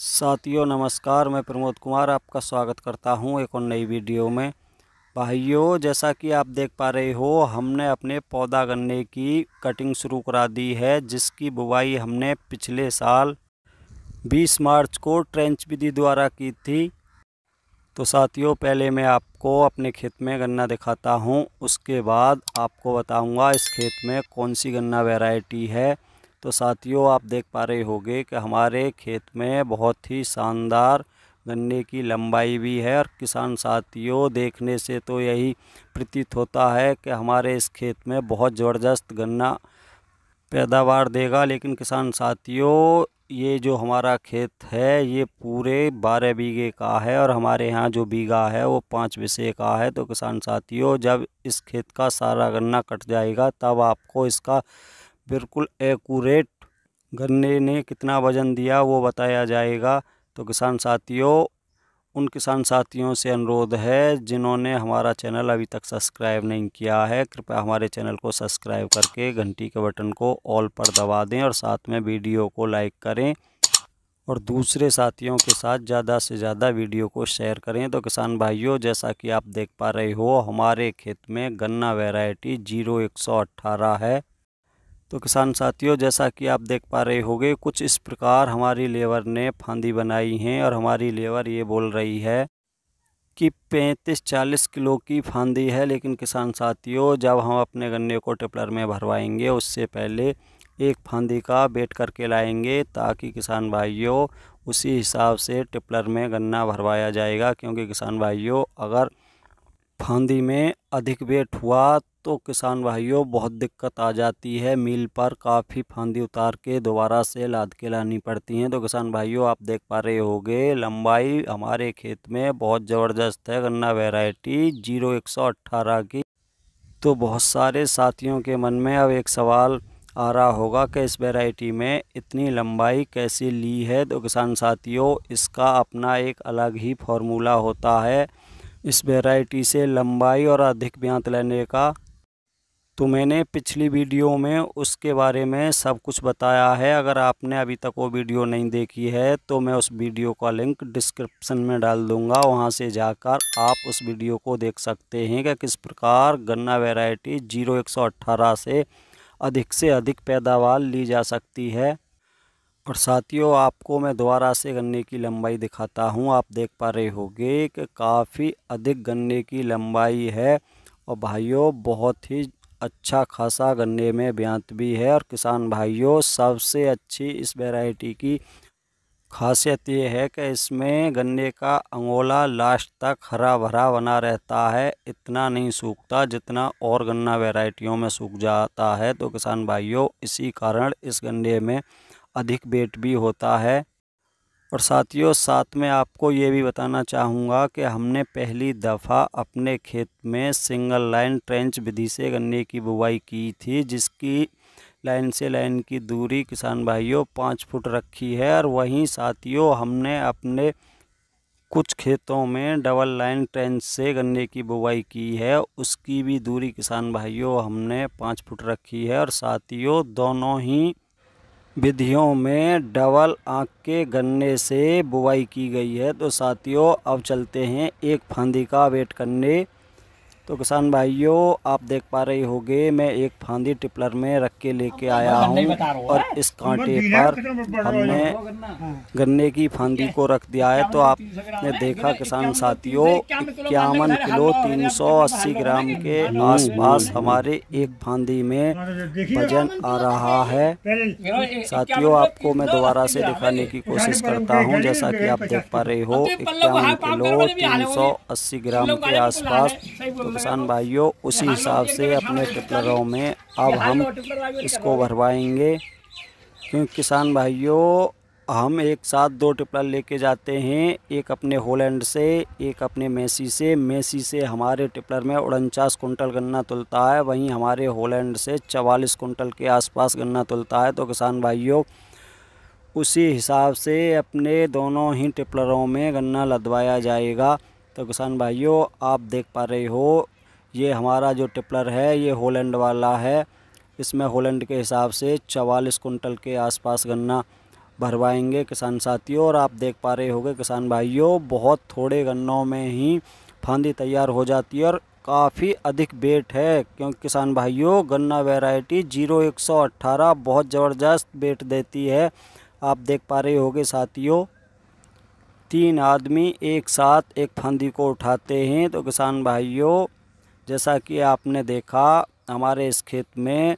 साथियों नमस्कार मैं प्रमोद कुमार आपका स्वागत करता हूं एक और नई वीडियो में भाइयों जैसा कि आप देख पा रहे हो हमने अपने पौधा गन्ने की कटिंग शुरू करा दी है जिसकी बुवाई हमने पिछले साल 20 मार्च को ट्रेंच विधि द्वारा की थी तो साथियों पहले मैं आपको अपने खेत में गन्ना दिखाता हूं उसके बाद आपको बताऊँगा इस खेत में कौन सी गन्ना वेराइटी है तो साथियों आप देख पा रहे होगे कि हमारे खेत में बहुत ही शानदार गन्ने की लंबाई भी है और किसान साथियों देखने से तो यही प्रतीत होता है कि हमारे इस खेत में बहुत ज़बरदस्त गन्ना पैदावार देगा लेकिन किसान साथियों ये जो हमारा खेत है ये पूरे बारह बीघे का है और हमारे यहाँ जो बीघा है वो पाँच विषय का है तो किसान साथियों जब इस खेत का सारा गन्ना कट जाएगा तब आपको इसका बिल्कुल एकूरेट गन्ने ने कितना वज़न दिया वो बताया जाएगा तो किसान साथियों उन किसान साथियों से अनुरोध है जिन्होंने हमारा चैनल अभी तक सब्सक्राइब नहीं किया है कृपया हमारे चैनल को सब्सक्राइब करके घंटी के बटन को ऑल पर दबा दें और साथ में वीडियो को लाइक करें और दूसरे साथियों के साथ ज़्यादा से ज़्यादा वीडियो को शेयर करें तो किसान भाइयों जैसा कि आप देख पा रहे हो हमारे खेत में गन्ना वेराइटी जीरो एक सौ अट्ठारह है तो किसान साथियों जैसा कि आप देख पा रहे होगे कुछ इस प्रकार हमारी लेबर ने फांदी बनाई हैं और हमारी लेबर ये बोल रही है कि पैंतीस चालीस किलो की फांदी है लेकिन किसान साथियों जब हम अपने गन्ने को टिपलर में भरवाएंगे उससे पहले एक फांदी का बेट करके लाएंगे ताकि किसान भाइयों उसी हिसाब से टिपलर में गन्ना भरवाया जाएगा क्योंकि किसान भाइयों अगर फांदी में अधिक वेट हुआ तो किसान भाइयों बहुत दिक्कत आ जाती है मील पर काफ़ी फांदी उतार के दोबारा से लाद के लानी पड़ती हैं तो किसान भाइयों आप देख पा रहे होंगे लंबाई हमारे खेत में बहुत ज़बरदस्त है गन्ना वेराइटी जीरो एक सौ अट्ठारह की तो बहुत सारे साथियों के मन में अब एक सवाल आ रहा होगा कि इस वेराइटी में इतनी लंबाई कैसे ली है तो किसान साथियों इसका अपना एक अलग ही फॉर्मूला होता है इस वेराइटी से लंबाई और अधिक ब्यांत लेने का तो मैंने पिछली वीडियो में उसके बारे में सब कुछ बताया है अगर आपने अभी तक वो वीडियो नहीं देखी है तो मैं उस वीडियो का लिंक डिस्क्रिप्शन में डाल दूंगा वहाँ से जाकर आप उस वीडियो को देख सकते हैं कि किस प्रकार गन्ना वैरायटी जीरो एक सौ अट्ठारह से अधिक से अधिक पैदावार ली जा सकती है और साथियों आपको मैं दोबारा से गन्ने की लंबाई दिखाता हूं आप देख पा रहे होंगे कि काफ़ी अधिक गन्ने की लंबाई है और भाइयों बहुत ही अच्छा खासा गन्ने में ब्यांत भी है और किसान भाइयों सबसे अच्छी इस वैरायटी की खासियत ये है कि इसमें गन्ने का अंगोला लास्ट तक हरा भरा बना रहता है इतना नहीं सूखता जितना और गन्ना वैरायटियों में सूख जाता है तो किसान भाइयों इसी कारण इस गन्ने में अधिक वेट भी होता है और साथियों साथ में आपको ये भी बताना चाहूँगा कि हमने पहली दफ़ा अपने खेत में सिंगल लाइन ट्रेंच विधि से गन्ने की बुवाई की थी जिसकी लाइन से लाइन की दूरी किसान भाइयों पाँच फुट रखी है और वहीं साथियों हमने अपने कुछ खेतों में डबल लाइन ट्रेंच से गन्ने की बुवाई की है उसकी भी दूरी किसान भाइयों हमने पाँच फुट रखी है और साथियों दोनों ही विधियों में डबल आँख के गन्ने से बुवाई की गई है तो साथियों अब चलते हैं एक फांदी का वेट करने तो किसान भाइयों आप देख पा रहे होगे मैं एक फांदी टिपलर में रख के लेके तो आया हूँ और इस कांटे पर हमने गन्ने की फांदी को रख दिया है तो आपने देखा किसान साथियों इक्यावन किलो 380 ग्राम के आसपास हमारे एक फांदी में वजन आ रहा है साथियों आपको मैं दोबारा से दिखाने की कोशिश करता हूँ जैसा कि आप देख पा रहे हो तो इक्यावन किलो तीन ग्राम के आस किसान भाइयों उसी हिसाब से अपने टिपलरों में अब हम इसको भरवाएंगे क्योंकि किसान भाइयों हम एक साथ दो टिपलर लेके जाते हैं एक अपने होलैंड से एक अपने मेसी से मेसी से हमारे टिपलर में उनचास कुंटल गन्ना तुलता है वहीं हमारे होलैंड से चवालीस कुंटल के आसपास गन्ना तुलता है तो किसान भाइयों उसी हिसाब से अपने दोनों ही टिपलरों में गन्ना लदवाया जाएगा तो किसान भाइयों आप देख पा रहे हो ये हमारा जो टिपलर है ये होलैंड वाला है इसमें होलैंड के हिसाब से चवालीस कुंटल के आसपास गन्ना भरवाएंगे किसान साथियों और आप देख पा रहे होंगे किसान भाइयों बहुत थोड़े गन्नों में ही फांदी तैयार हो जाती है और काफ़ी अधिक बेट है क्योंकि किसान भाइयों गन्ना वैरायटी जीरो एक सौ अट्ठारह बहुत ज़बरदस्त बेट देती है आप देख पा रहे होगे साथियों तीन आदमी एक साथ एक फंदी को उठाते हैं तो किसान भाइयों जैसा कि आपने देखा हमारे इस खेत में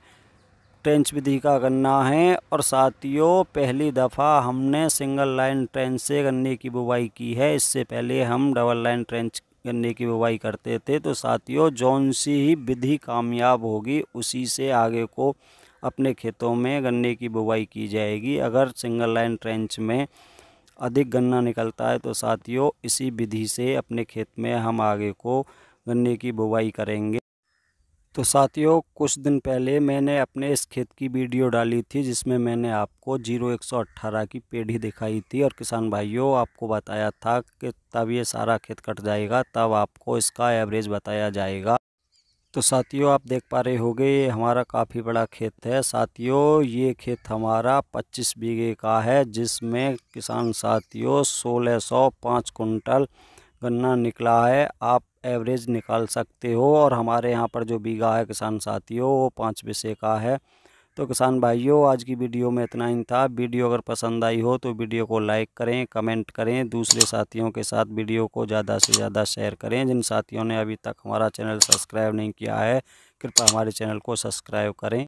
ट्रेंच विधि का गन्ना है और साथियों पहली दफ़ा हमने सिंगल लाइन ट्रेंच से गन्ने की बुवाई की है इससे पहले हम डबल लाइन ट्रेंच गन्ने की बुवाई करते थे तो साथियों जौन सी ही विधि कामयाब होगी उसी से आगे को अपने खेतों में गन्ने की बुवाई की जाएगी अगर सिंगल लाइन ट्रेंच में अधिक गन्ना निकलता है तो साथियों इसी विधि से अपने खेत में हम आगे को गन्ने की बुवाई करेंगे तो साथियों कुछ दिन पहले मैंने अपने इस खेत की वीडियो डाली थी जिसमें मैंने आपको जीरो एक सौ अट्ठारह की पेढ़ी दिखाई थी और किसान भाइयों आपको बताया था कि तब ये सारा खेत कट जाएगा तब आपको इसका एवरेज बताया जाएगा तो साथियों आप देख पा रहे होंगे ये हमारा काफ़ी बड़ा खेत है साथियों ये खेत हमारा 25 बीघे का है जिसमें किसान साथियों 1605 कुंटल गन्ना निकला है आप एवरेज निकाल सकते हो और हमारे यहाँ पर जो बीघा है किसान साथियों वो पाँच बीसे का है तो किसान भाइयों आज की वीडियो में इतना ही था वीडियो अगर पसंद आई हो तो वीडियो को लाइक करें कमेंट करें दूसरे साथियों के साथ वीडियो को ज़्यादा से ज़्यादा शेयर करें जिन साथियों ने अभी तक हमारा चैनल सब्सक्राइब नहीं किया है कृपया हमारे चैनल को सब्सक्राइब करें